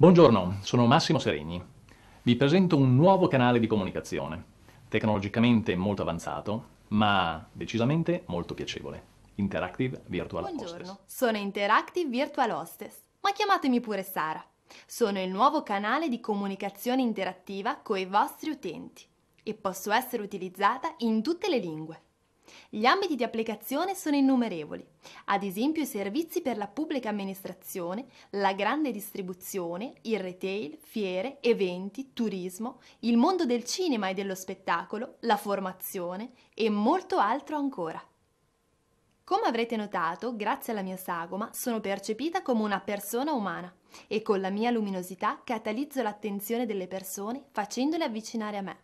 Buongiorno, sono Massimo Seregni. Vi presento un nuovo canale di comunicazione, tecnologicamente molto avanzato, ma decisamente molto piacevole. Interactive Virtual Buongiorno, Hostess. Buongiorno, sono Interactive Virtual Hostess, ma chiamatemi pure Sara. Sono il nuovo canale di comunicazione interattiva con i vostri utenti e posso essere utilizzata in tutte le lingue. Gli ambiti di applicazione sono innumerevoli, ad esempio i servizi per la pubblica amministrazione, la grande distribuzione, il retail, fiere, eventi, turismo, il mondo del cinema e dello spettacolo, la formazione e molto altro ancora. Come avrete notato, grazie alla mia sagoma sono percepita come una persona umana e con la mia luminosità catalizzo l'attenzione delle persone facendole avvicinare a me.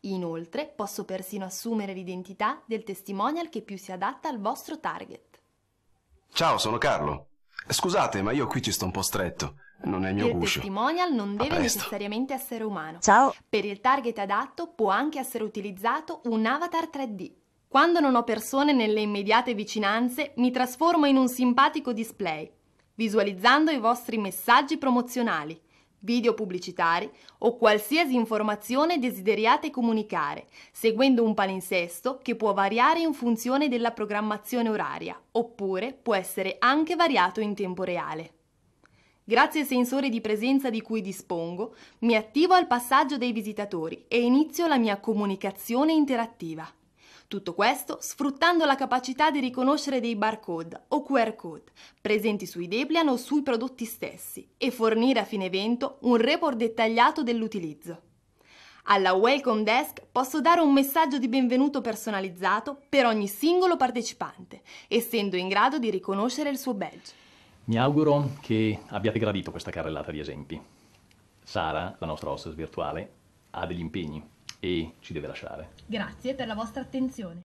Inoltre posso persino assumere l'identità del testimonial che più si adatta al vostro target. Ciao, sono Carlo. Scusate, ma io qui ci sto un po' stretto. Non è il mio il guscio. Il testimonial non deve necessariamente essere umano. Ciao. Per il target adatto può anche essere utilizzato un avatar 3D. Quando non ho persone nelle immediate vicinanze, mi trasformo in un simpatico display, visualizzando i vostri messaggi promozionali video pubblicitari o qualsiasi informazione desideriate comunicare, seguendo un palinsesto che può variare in funzione della programmazione oraria, oppure può essere anche variato in tempo reale. Grazie ai sensori di presenza di cui dispongo, mi attivo al passaggio dei visitatori e inizio la mia comunicazione interattiva. Tutto questo sfruttando la capacità di riconoscere dei barcode o QR code presenti sui Debian o sui prodotti stessi e fornire a fine evento un report dettagliato dell'utilizzo. Alla Welcome Desk posso dare un messaggio di benvenuto personalizzato per ogni singolo partecipante, essendo in grado di riconoscere il suo badge. Mi auguro che abbiate gradito questa carrellata di esempi. Sara, la nostra hostess virtuale, ha degli impegni e ci deve lasciare. Grazie per la vostra attenzione.